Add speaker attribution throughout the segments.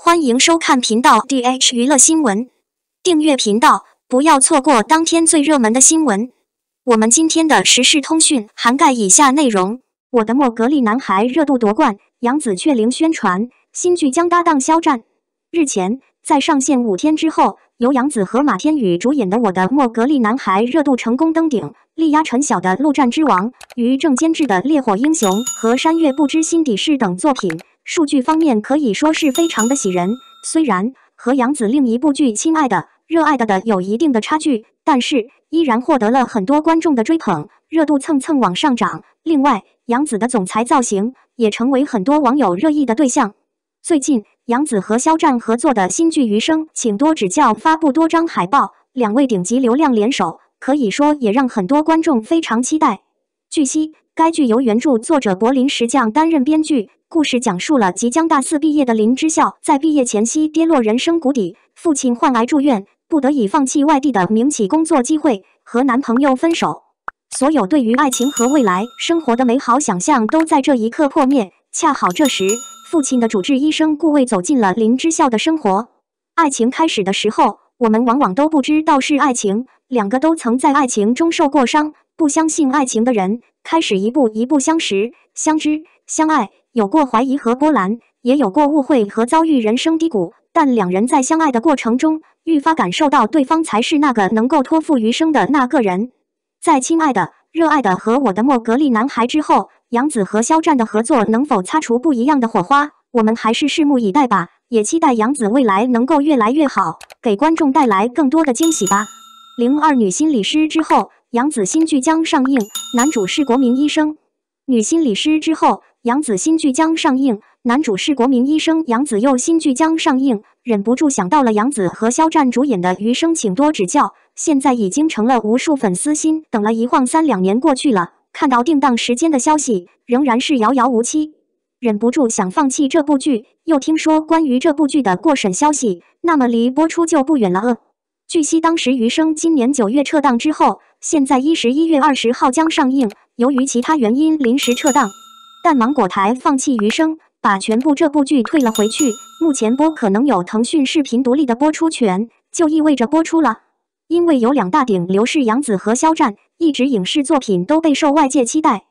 Speaker 1: 欢迎收看频道 dh 娱乐新闻，订阅频道，不要错过当天最热门的新闻。我们今天的时事通讯涵盖以下内容：《我的莫格利男孩》热度夺冠，杨紫雀零宣传新剧将搭档肖战。日前，在上线五天之后，由杨紫和马天宇主演的《我的莫格利男孩》热度成功登顶，力压陈晓的《陆战之王》、于正监制的《烈火英雄》和山月不知心底事等作品。数据方面可以说是非常的喜人，虽然和杨紫另一部剧《亲爱的，热爱的》的有一定的差距，但是依然获得了很多观众的追捧，热度蹭蹭往上涨。另外，杨紫的总裁造型也成为很多网友热议的对象。最近，杨紫和肖战合作的新剧《余生，请多指教》发布多张海报，两位顶级流量联手，可以说也让很多观众非常期待。据悉，该剧由原著作者柏林石匠担任编剧。故事讲述了即将大四毕业的林之校，在毕业前夕跌落人生谷底。父亲患癌住院，不得已放弃外地的名企工作机会，和男朋友分手。所有对于爱情和未来生活的美好想象都在这一刻破灭。恰好这时，父亲的主治医生顾卫走进了林之校的生活。爱情开始的时候，我们往往都不知道是爱情。两个都曾在爱情中受过伤，不相信爱情的人，开始一步一步相识、相知、相爱。有过怀疑和波澜，也有过误会和遭遇人生低谷，但两人在相爱的过程中愈发感受到对方才是那个能够托付余生的那个人。在《亲爱的》《热爱的》和《我的莫格利男孩》之后，杨紫和肖战的合作能否擦出不一样的火花？我们还是拭目以待吧。也期待杨紫未来能够越来越好，给观众带来更多的惊喜吧。《零二女心理师》之后，杨紫新剧将上映，男主是国民医生。《女心理师》之后。杨紫新剧将上映，男主是国民医生。杨紫又新剧将上映，忍不住想到了杨紫和肖战主演的《余生，请多指教》。现在已经成了无数粉丝心等了一晃三两年过去了，看到定档时间的消息，仍然是遥遥无期，忍不住想放弃这部剧。又听说关于这部剧的过审消息，那么离播出就不远了呃，据悉，当时《余生》今年九月撤档之后，现在一十一月二十号将上映，由于其他原因临时撤档。但芒果台放弃《余生》，把全部这部剧退了回去。目前播可能有腾讯视频独立的播出权，就意味着播出了。因为有两大顶流是杨紫和肖战，一直影视作品都备受外界期待。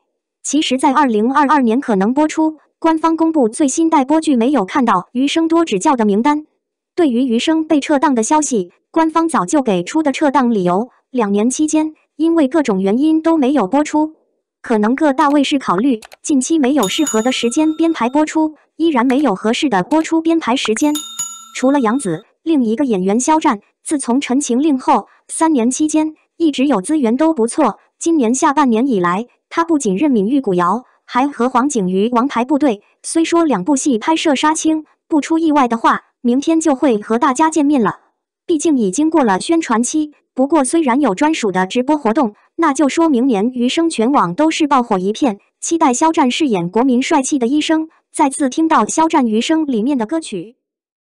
Speaker 1: 其实，在二零二二年可能播出，官方公布最新待播剧，没有看到《余生多指教》的名单。对于《余生》被撤档的消息，官方早就给出的撤档理由：两年期间，因为各种原因都没有播出。可能各大卫视考虑近期没有适合的时间编排播出，依然没有合适的播出编排时间。除了杨紫，另一个演员肖战，自从《陈情令》后三年期间一直有资源都不错。今年下半年以来，他不仅任敏玉古瑶，还和黄景瑜《王牌部队》，虽说两部戏拍摄杀青，不出意外的话，明天就会和大家见面了。毕竟已经过了宣传期，不过虽然有专属的直播活动，那就说明年《余生》全网都是爆火一片。期待肖战饰演国民帅气的医生。再次听到肖战《余生》里面的歌曲。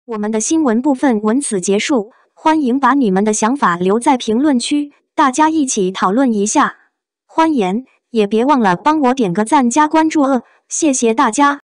Speaker 1: 我们的新闻部分文此结束，欢迎把你们的想法留在评论区，大家一起讨论一下。欢迎，也别忘了帮我点个赞加关注哦，谢谢大家。